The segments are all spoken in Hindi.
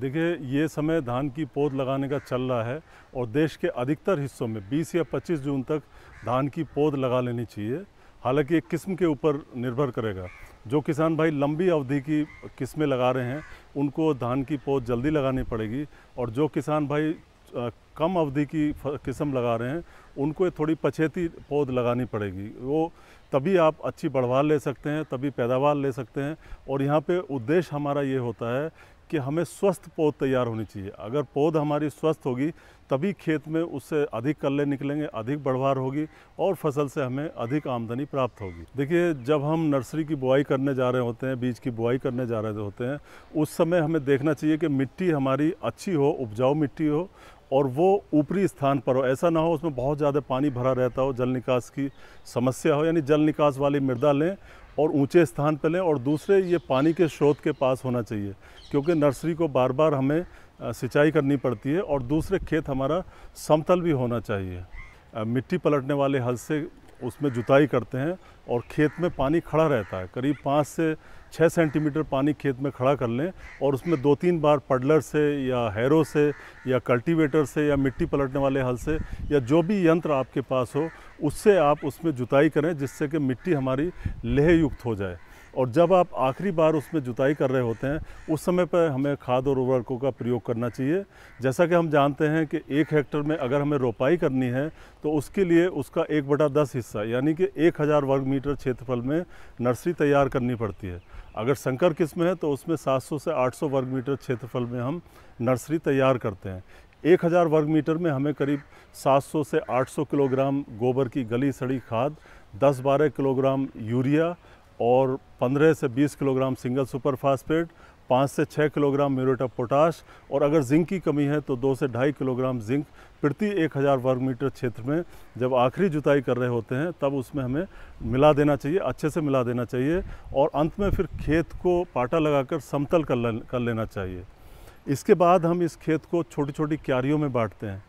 देखिए ये समय धान की पौध लगाने का चल रहा है और देश के अधिकतर हिस्सों में 20 या 25 जून तक धान की पौध लगा लेनी चाहिए हालांकि एक किस्म के ऊपर निर्भर करेगा जो किसान भाई लंबी अवधि की किस्में लगा रहे हैं उनको धान की पौध जल्दी लगानी पड़ेगी और जो किसान भाई कम अवधि की किस्म लगा रहे हैं उनको थोड़ी पछेती पौध लगानी पड़ेगी वो तभी आप अच्छी बढ़वा ले सकते हैं तभी पैदावार ले सकते हैं और यहाँ पे उद्देश्य हमारा ये होता है कि हमें स्वस्थ पौध तैयार होनी चाहिए अगर पौध हमारी स्वस्थ होगी तभी खेत में उससे अधिक कल्ले निकलेंगे अधिक बढ़वार होगी और फसल से हमें अधिक आमदनी प्राप्त होगी देखिए जब हम नर्सरी की बुआई करने जा रहे होते हैं बीज की बुआई करने जा रहे होते हैं उस समय हमें देखना चाहिए कि मिट्टी हमारी अच्छी हो उपजाऊ मिट्टी हो और वो ऊपरी स्थान पर हो ऐसा ना हो उसमें बहुत ज़्यादा पानी भरा रहता हो जल निकास की समस्या हो यानी जल निकास वाली मृदा लें और ऊंचे स्थान पर लें और दूसरे ये पानी के स्रोत के पास होना चाहिए क्योंकि नर्सरी को बार बार हमें सिंचाई करनी पड़ती है और दूसरे खेत हमारा समतल भी होना चाहिए मिट्टी पलटने वाले हल से उसमें जुताई करते हैं और खेत में पानी खड़ा रहता है करीब पाँच से छः सेंटीमीटर पानी खेत में खड़ा कर लें और उसमें दो तीन बार पडलर से या हैरो से या कल्टीवेटर से या मिट्टी पलटने वाले हल से या जो भी यंत्र आपके पास हो उससे आप उसमें जुताई करें जिससे कि मिट्टी हमारी लेह युक्त हो जाए और जब आप आखिरी बार उसमें जुताई कर रहे होते हैं उस समय पर हमें खाद और उर्वरकों का प्रयोग करना चाहिए जैसा कि हम जानते हैं कि एक हेक्टर में अगर हमें रोपाई करनी है तो उसके लिए उसका एक बटा दस हिस्सा यानी कि एक हज़ार वर्ग मीटर क्षेत्रफल में नर्सरी तैयार करनी पड़ती है अगर संकर किस्म है तो उसमें 700 से 800 वर्ग मीटर क्षेत्रफल में हम नर्सरी तैयार करते हैं एक हज़ार वर्ग मीटर में हमें करीब 700 से 800 किलोग्राम गोबर की गली सड़ी खाद 10-12 किलोग्राम यूरिया और 15 से 20 किलोग्राम सिंगल सुपर फास्फेट पाँच से छः किलोग्राम म्यूरेटा पोटाश और अगर जिंक की कमी है तो दो से ढाई किलोग्राम जिंक प्रति एक हज़ार वर्ग मीटर क्षेत्र में जब आखिरी जुताई कर रहे होते हैं तब उसमें हमें मिला देना चाहिए अच्छे से मिला देना चाहिए और अंत में फिर खेत को पाटा लगाकर समतल कर, कर लेना चाहिए इसके बाद हम इस खेत को छोटी छोटी क्यारियों में बांटते हैं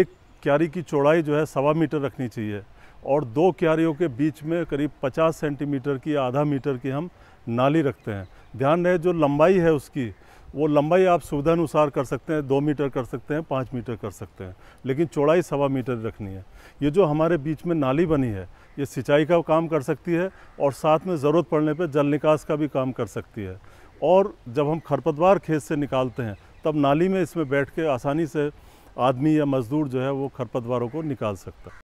एक क्यारी की चौड़ाई जो है सवा मीटर रखनी चाहिए और दो क्यारियों के बीच में करीब 50 सेंटीमीटर की आधा मीटर की हम नाली रखते हैं ध्यान रहे जो लंबाई है उसकी वो लंबाई आप सुविधा अनुसार कर सकते हैं दो मीटर कर सकते हैं पाँच मीटर कर सकते हैं लेकिन चौड़ाई सवा मीटर रखनी है ये जो हमारे बीच में नाली बनी है ये सिंचाई का काम कर सकती है और साथ में ज़रूरत पड़ने पर जल निकास का भी काम कर सकती है और जब हम खरपतवार खेत से निकालते हैं तब नाली में इसमें बैठ के आसानी से आदमी या मज़दूर जो है वो खरपतवारों को निकाल सकता है